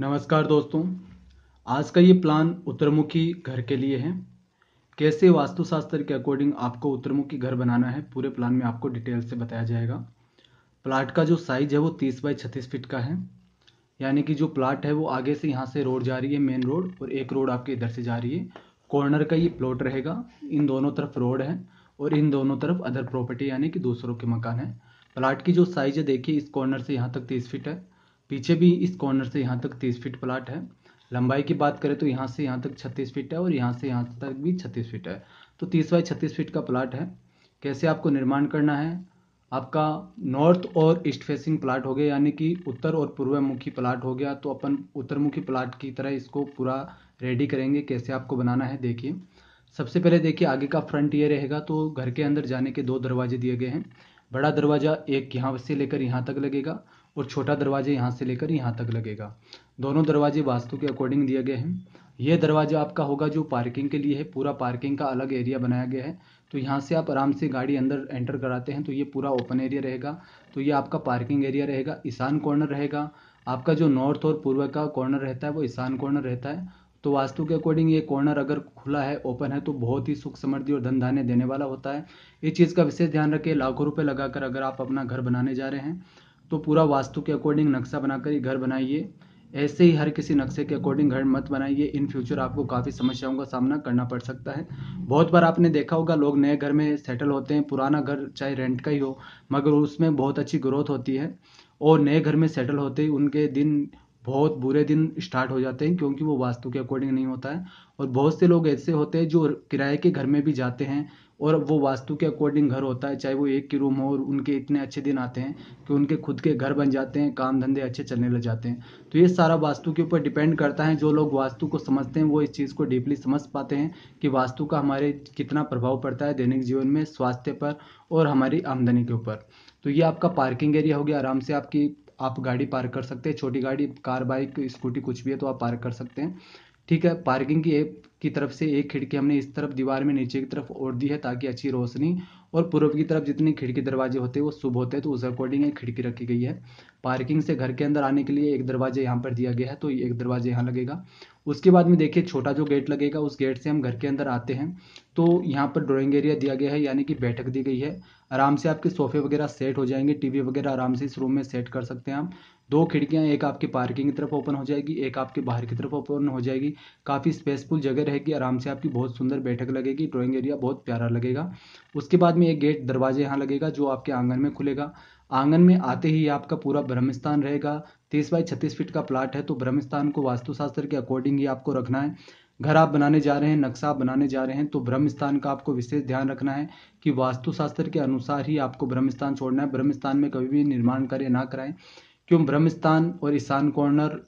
नमस्कार दोस्तों आज का ये प्लान उत्तरमुखी घर के लिए है कैसे वास्तुशास्त्र के अकॉर्डिंग आपको उत्तरमुखी घर बनाना है पूरे प्लान में आपको डिटेल से बताया जाएगा प्लाट का जो साइज है वो तीस बाई छत्तीस फीट का है यानी कि जो प्लाट है वो आगे से यहाँ से रोड जा रही है मेन रोड और एक रोड आपके इधर से जा रही है कॉर्नर का ये प्लॉट रहेगा इन दोनों तरफ रोड है और इन दोनों तरफ अदर प्रॉपर्टी यानी कि दूसरों के मकान है प्लाट की जो साइज है देखिए इस कॉर्नर से यहाँ तक तीस फिट है पीछे भी इस कॉर्नर से यहाँ तक तीस फीट प्लाट है लंबाई की बात करें तो यहाँ से यहाँ तक छत्तीस फीट है और यहाँ से यहाँ तक भी छत्तीस फीट है तो तीस बाई छत्तीस फीट का प्लाट है कैसे आपको निर्माण करना है आपका नॉर्थ और ईस्ट फेसिंग प्लाट हो गया यानी कि उत्तर और पूर्व मुखी प्लाट हो गया तो अपन उत्तर मुखी प्लाट की तरह इसको पूरा रेडी करेंगे कैसे आपको बनाना है देखिए सबसे पहले देखिए आगे का फ्रंट ये रहेगा तो घर के अंदर जाने के दो दरवाजे दिए गए हैं बड़ा दरवाज़ा एक यहाँ से लेकर यहाँ तक लगेगा और छोटा दरवाजे यहाँ से लेकर यहाँ तक लगेगा दोनों दरवाजे वास्तु के अकॉर्डिंग दिए गए हैं ये दरवाजा आपका होगा जो पार्किंग के लिए है पूरा पार्किंग का अलग एरिया बनाया गया है तो यहाँ से आप आराम से गाड़ी अंदर एंटर कराते हैं तो ये पूरा ओपन एरिया रहेगा तो ये आपका पार्किंग एरिया रहेगा ईशान कॉर्नर रहेगा आपका जो नॉर्थ और पूर्व का कॉर्नर रहता है वो ईशान कॉर्नर रहता है तो वास्तु के अकॉर्डिंग ये कॉर्नर अगर खुला है ओपन है तो बहुत ही सुख समृद्धि और धन धान्य देने वाला होता है इस चीज़ का विशेष ध्यान रखिए लाखों रुपये लगाकर अगर आप अपना घर बनाने जा रहे हैं तो पूरा वास्तु के अकॉर्डिंग नक्शा बनाकर ये घर बनाइए ऐसे ही हर किसी नक्शे के अकॉर्डिंग घर मत बनाइए इन फ्यूचर आपको काफ़ी समस्याओं का सामना करना पड़ सकता है बहुत बार आपने देखा होगा लोग नए घर में सेटल होते हैं पुराना घर चाहे रेंट का ही हो मगर उसमें बहुत अच्छी ग्रोथ होती है और नए घर में सेटल होते ही उनके दिन बहुत बुरे दिन स्टार्ट हो जाते हैं क्योंकि वो वास्तु के अकॉर्डिंग नहीं होता है और बहुत से लोग ऐसे होते हैं जो किराए के घर में भी जाते हैं और वो वास्तु के अकॉर्डिंग घर होता है चाहे वो एक की रूम हो और उनके इतने अच्छे दिन आते हैं कि उनके खुद के घर बन जाते हैं काम धंधे अच्छे चलने लग जाते हैं तो ये सारा वास्तु के ऊपर डिपेंड करता है जो लोग वास्तु को समझते हैं वो इस चीज़ को डीपली समझ पाते हैं कि वास्तु का हमारे कितना प्रभाव पड़ता है दैनिक जीवन में स्वास्थ्य पर और हमारी आमदनी के ऊपर तो ये आपका पार्किंग एरिया हो गया आराम से आपकी आप गाड़ी पार्क कर सकते हैं छोटी गाड़ी कार बाइक स्कूटी कुछ भी है तो आप पार्क कर सकते हैं ठीक है पार्किंग की एक की तरफ से एक खिड़की हमने इस तरफ दीवार में नीचे की तरफ ओढ़ दी है ताकि अच्छी रोशनी और पूर्व की तरफ जितनी खिड़की दरवाजे होते हैं वो शुभ होते हैं तो उस अकॉर्डिंग एक खिड़की रखी गई है पार्किंग से घर के अंदर आने के लिए एक दरवाजे यहाँ पर दिया गया है तो एक दरवाजे यहाँ लगेगा उसके बाद में देखिए छोटा जो गेट लगेगा उस गेट से हम घर के अंदर आते हैं तो यहाँ पर ड्राइंग एरिया दिया गया है यानी कि बैठक दी गई है आराम से आपके सोफे वगैरह सेट हो जाएंगे टीवी वगैरह आराम से इस रूम में सेट कर सकते हैं हम दो खिड़कियाँ एक आपकी पार्किंग की तरफ ओपन हो जाएगी एक आपके बाहर की तरफ ओपन हो जाएगी काफ़ी स्पेसफुल जगह रहेगी आराम से आपकी बहुत सुंदर बैठक लगेगी ड्राइंग एरिया बहुत प्यारा लगेगा उसके बाद में एक गेट दरवाजे यहाँ लगेगा जो आपके आंगन में खुलेगा आंगन में आते ही आपका पूरा ब्रह्मस्थान रहेगा तीस बाई छत्तीस फीट का प्लाट है तो ब्रह्मस्थान को वास्तुशास्त्र के अकॉर्डिंग ही आपको रखना है घर आप बनाने जा रहे हैं नक्शा आप बनाने जा रहे हैं तो ब्रह्मस्थान का आपको विशेष ध्यान रखना है कि वास्तुशास्त्र के अनुसार ही आपको ब्रह्मस्थान छोड़ना है ब्रह्मस्थान में कभी भी निर्माण कार्य ना कराएं क्यों ब्रह्मस्थान और ईशान कॉर्नर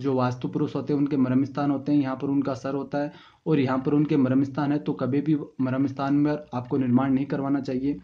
जो वास्तु पुरुष होते हैं उनके मरम स्थान होते हैं यहाँ पर उनका सर होता है और यहाँ पर उनके मरम स्थान है तो कभी भी मरम स्थान में आपको निर्माण नहीं करवाना चाहिए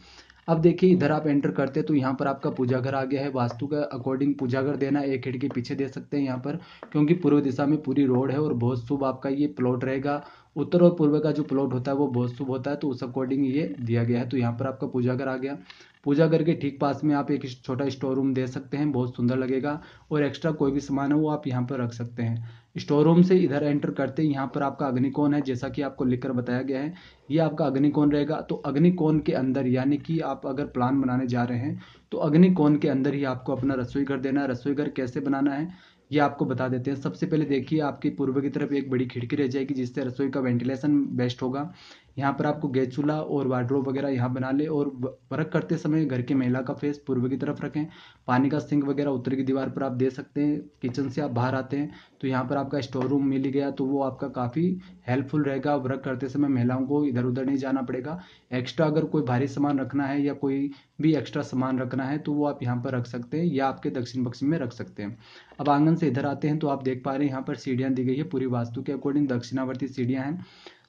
अब देखिए इधर हम्म। आप एंटर करते हैं तो यहाँ पर आपका पूजा घर आ गया है वास्तु के अकॉर्डिंग पूजा घर देना एक के पीछे दे सकते हैं यहाँ पर क्योंकि पूर्व दिशा में पूरी रोड है और बहुत शुभ आपका ये प्लॉट रहेगा उत्तर और पूर्व का जो प्लॉट होता है वो बहुत शुभ होता है तो उस अकॉर्डिंग ये दिया गया है तो यहाँ पर आपका पूजा घर आ गया पूजा करके ठीक पास में आप एक छोटा स्टोर रूम दे सकते हैं बहुत सुंदर लगेगा और एक्स्ट्रा कोई भी सामान है वो आप यहाँ पर रख सकते हैं स्टोर रूम से इधर एंटर करते हैं यहाँ पर आपका अग्निकोण है जैसा कि आपको लिखकर बताया गया है ये आपका अग्निकोण रहेगा तो अग्निकोण के अंदर यानी कि आप अगर प्लान बनाने जा रहे हैं तो अग्निकोण के अंदर ही आपको अपना रसोई घर देना है रसोई घर कैसे बनाना है ये आपको बता देते हैं सबसे पहले देखिए आपकी पूर्व की तरफ एक बड़ी खिड़की रह जाएगी जिससे रसोई का वेंटिलेशन बेस्ट होगा यहाँ पर आपको गैस चूल्हा और वार्ड्रोब वगैरह यहाँ बना ले और वर्क करते समय घर की महिला का फेस पूर्व की तरफ रखें पानी का सिंक वगैरह उत्तर की दीवार पर आप दे सकते हैं किचन से आप बाहर आते हैं तो यहाँ पर आपका स्टोर रूम मिल गया तो वो आपका काफ़ी हेल्पफुल रहेगा वर्क करते समय महिलाओं को इधर उधर नहीं जाना पड़ेगा एक्स्ट्रा अगर कोई भारी सामान रखना है या कोई भी एक्स्ट्रा सामान रखना है तो वो आप यहाँ पर रख सकते हैं या आपके दक्षिण पश्चिम में रख सकते हैं अब आंगन से इधर आते हैं तो आप देख पा रहे हैं यहाँ पर सीढ़ियाँ दी गई है पूरी वास्तु के अकॉर्डिंग दक्षिणावर्ती सीढ़ियाँ हैं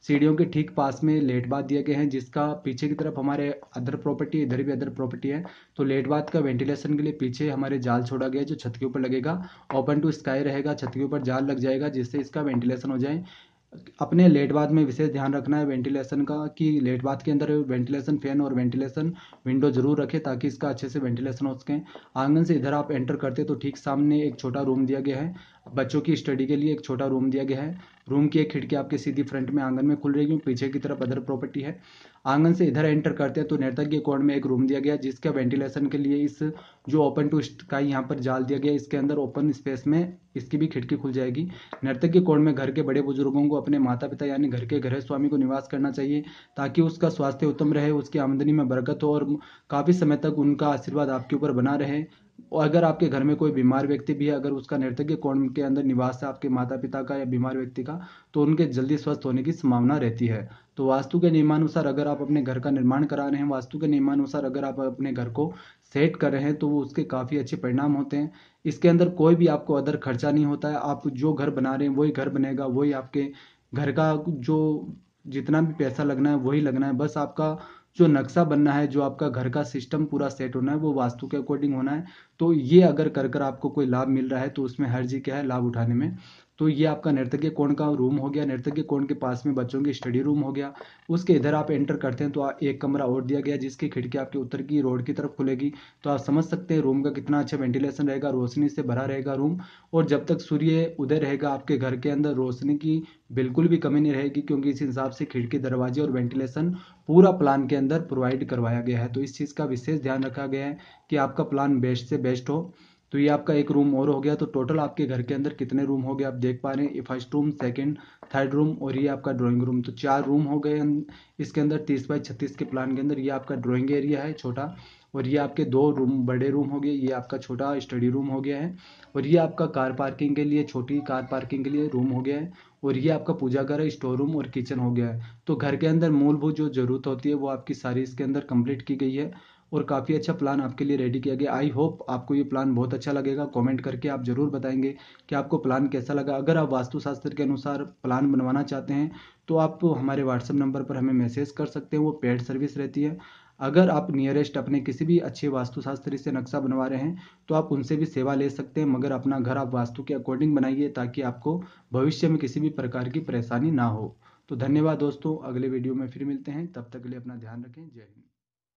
सीढ़ियों के ठीक पास में बाथ दिए गए हैं जिसका पीछे की तरफ हमारे अदर प्रॉपर्टी इधर भी अदर प्रॉपर्टी है तो बाथ का वेंटिलेशन के लिए पीछे हमारे जाल छोड़ा गया जो छत के ऊपर लगेगा ओपन टू स्काई रहेगा छत के ऊपर जाल लग जाएगा जिससे इसका वेंटिलेशन हो जाए अपने लेट बाथ में विशेष ध्यान रखना है वेंटिलेशन का कि लेट बाथ के अंदर वेंटिलेशन फैन और वेंटिलेशन विंडो जरूर रखें ताकि इसका अच्छे से वेंटिलेशन हो सके आंगन से इधर आप एंटर करते तो ठीक सामने एक छोटा रूम दिया गया है बच्चों की स्टडी के लिए एक छोटा रूम दिया गया है रूम की एक खिड़की आपके सीधी फ्रंट में आंगन में खुल रही है पीछे की तरफ अदर प्रॉपर्टी है आंगन से इधर एंटर करते हैं तो नैतज्ञ कोण में एक रूम दिया गया जिसका वेंटिलेशन के लिए इस जो ओपन टू स्काई यहाँ पर जाल दिया गया इसके अंदर ओपन स्पेस में इसकी भी खिड़की खुल जाएगी नर्तज्ञ कोण में घर के बड़े बुजुर्गों को अपने माता पिता यानी घर के गृह स्वामी को निवास करना चाहिए ताकि उसका स्वास्थ्य उत्तम रहे उसकी आमदनी में बरकत हो और काफ़ी समय तक उनका आशीर्वाद आपके ऊपर बना रहे और अगर आपके घर में कोई बीमार व्यक्ति भी है अगर उसका नृतज्ञ कोण के अंदर निवास है आपके माता पिता का या बीमार व्यक्ति का तो उनके जल्दी स्वस्थ होने की संभावना रहती है तो वास्तु के नियमानुसार अगर आप अपने घर का निर्माण करा रहे हैं वास्तु के नियमानुसार अगर आप अपने घर को सेट कर रहे हैं तो वो उसके काफ़ी अच्छे परिणाम होते हैं इसके अंदर कोई भी आपको अदर खर्चा नहीं होता है आप जो घर बना रहे हैं वही घर बनेगा वही आपके घर का जो जितना भी पैसा लगना है वही लगना है बस आपका जो नक्शा बनना है जो आपका घर का सिस्टम पूरा सेट होना है वो वास्तु के अकॉर्डिंग होना है तो ये अगर कर कर आपको कोई लाभ मिल रहा है तो उसमें हर जी क्या है लाभ उठाने में तो ये आपका नृतज्ञ कोण का रूम हो गया नृतज्ञ कोण के पास में बच्चों की स्टडी रूम हो गया उसके इधर आप एंटर करते हैं तो एक कमरा और दिया गया जिसकी खिड़की आपके उत्तर की रोड की तरफ खुलेगी तो आप समझ सकते हैं रूम का कितना अच्छा वेंटिलेशन रहेगा रोशनी से भरा रहेगा रूम और जब तक सूर्य उदय रहेगा आपके घर के अंदर रोशनी की बिल्कुल भी कमी नहीं रहेगी क्योंकि इस हिसाब से खिड़की दरवाजे और वेंटिलेशन पूरा प्लान के अंदर प्रोवाइड करवाया गया है तो इस चीज़ का विशेष ध्यान रखा गया है कि आपका प्लान बेस्ट से बेस्ट हो तो ये आपका एक रूम और हो गया तो टोटल आपके घर के अंदर कितने रूम हो गए आप देख पा रहे हैं first room second third room और ये आपका ड्राइंग रूम तो चार रूम हो गए इसके अंदर तीस बाई छत्तीस के प्लान के अंदर ये आपका ड्राइंग एरिया है छोटा और ये आपके दो रूम बड़े रूम हो गए ये आपका छोटा स्टडी रूम हो गया है और ये आपका कार पार्किंग के लिए छोटी कार पार्किंग के लिए रूम हो गया है और ये आपका पूजा घर स्टोर रूम और किचन हो गया है तो घर के अंदर मूलभूत जो जरूरत होती है वो आपकी सारी इसके अंदर कंप्लीट की गई है और काफ़ी अच्छा प्लान आपके लिए रेडी किया गया आई होप आपको ये प्लान बहुत अच्छा लगेगा कमेंट करके आप ज़रूर बताएंगे कि आपको प्लान कैसा लगा अगर आप वास्तुशास्त्र के अनुसार प्लान बनवाना चाहते हैं तो आप हमारे व्हाट्सएप नंबर पर हमें मैसेज कर सकते हैं वो पेड सर्विस रहती है अगर आप नियरेस्ट अपने किसी भी अच्छे वास्तुशास्त्री से नक्शा बनवा रहे हैं तो आप उनसे भी सेवा ले सकते हैं मगर अपना घर आप वास्तु के अकॉर्डिंग बनाइए ताकि आपको भविष्य में किसी भी प्रकार की परेशानी ना हो तो धन्यवाद दोस्तों अगले वीडियो में फिर मिलते हैं तब तक के लिए अपना ध्यान रखें जय हिंद